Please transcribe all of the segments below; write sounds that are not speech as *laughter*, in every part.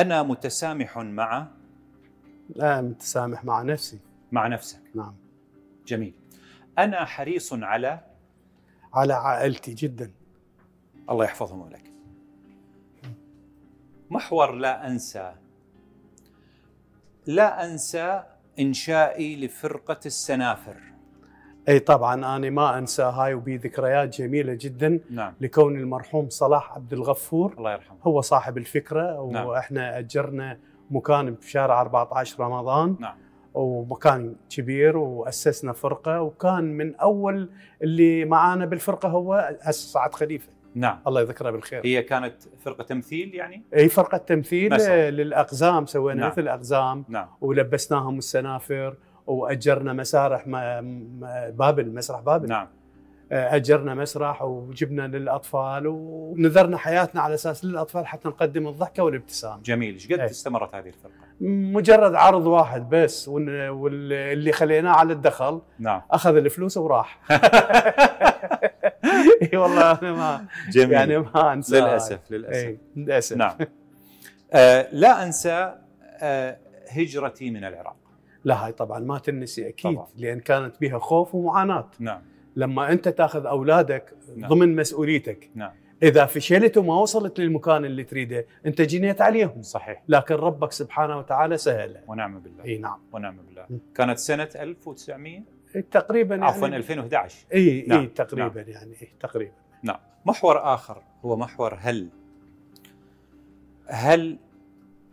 أنا متسامح مع لا نعم، متسامح مع نفسي مع نفسك نعم جميل أنا حريص على على عائلتي جدا الله يحفظهم لك محور لا أنسى لا أنسى إنشائي لفرقة السنافر اي طبعا انا ما انسى هاي وبي ذكريات جميله جدا نعم. لكون المرحوم صلاح عبد الغفور الله يرحمه هو صاحب الفكره نعم. واحنا اجرنا مكان بشارع 14 رمضان نعم. ومكان كبير واسسنا فرقه وكان من اول اللي معانا بالفرقه هو اسس سعد خليفه نعم الله يذكره بالخير هي كانت فرقه تمثيل يعني اي فرقه تمثيل مثل. للاقزام سوينا نعم. مثل الاقزام نعم. ولبسناهم السنافر واجرنا مسارح بابل مسرح بابل نعم آه، اجرنا مسرح وجبنا للاطفال ونذرنا حياتنا على اساس للاطفال حتى نقدم الضحكه والابتسام جميل، ايش قد إيه. استمرت هذه الفرقه؟ مجرد عرض واحد بس واللي خليناه على الدخل نعم اخذ الفلوس وراح. *laughs* اي والله انا ما جميل يعني ما انسى للاسف للاسف للاسف نعم آه لا انسى آه هجرتي من العراق لا هاي طبعا ما تنسي اكيد طبعا. لان كانت بها خوف ومعاناه نعم لما انت تاخذ اولادك نعم. ضمن مسؤوليتك نعم اذا فشلت وما وصلت للمكان اللي تريده انت جنيت عليهم صحيح لكن ربك سبحانه وتعالى سهل ونعم بالله اي نعم ونعم بالله كانت سنه 1900 تقريبا يعني عفوا يعني 2011 اي نعم. اي تقريبا نعم. يعني إيه تقريبا نعم محور اخر هو محور هل هل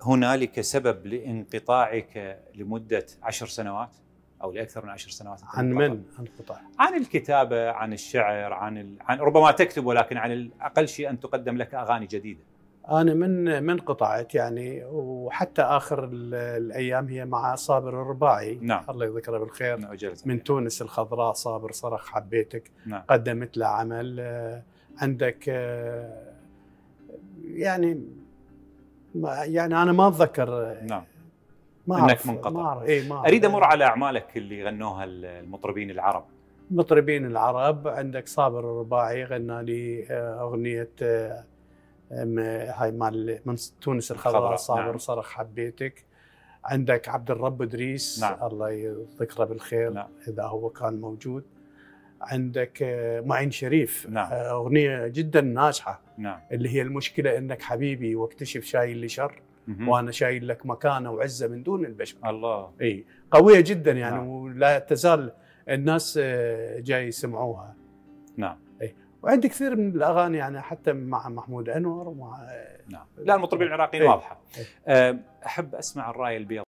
هنالك سبب لانقطاعك لمده عشر سنوات او لاكثر من عشر سنوات عن من انقطع؟ عن الكتابه، عن الشعر، عن ال... عن ربما تكتب ولكن عن اقل شيء ان تقدم لك اغاني جديده. انا من من قطعت يعني وحتى اخر الايام هي مع صابر الرباعي نعم. الله يذكره بالخير نعم. من تونس الخضراء صابر صرخ حبيتك نعم. قدمت له عمل عندك يعني ما يعني انا ما اتذكر نعم ما انك منقطع ما اعرف إيه ما اريد امر على اعمالك اللي غنوها المطربين العرب المطربين العرب عندك صابر الرباعي غنى لي آه، اغنيه آه، هاي مال من تونس الخضراء نعم. صابر نعم. صرخ حبيتك عندك عبد الرب ادريس نعم. الله يذكره بالخير نعم. اذا هو كان موجود عندك آه، معين شريف نعم. اغنيه جدا ناجحه نعم. اللي هي المشكله انك حبيبي واكتشف شايل لي شر وانا شايل لك مكانه وعزه من دون البشر الله اي قويه جدا يعني نعم. ولا تزال الناس آه، جاي يسمعوها نعم اي وعندي كثير من الاغاني يعني حتى مع محمود انور ومع آه، نعم لا المطربين العراقيين واضحه آه، احب اسمع الراي البيض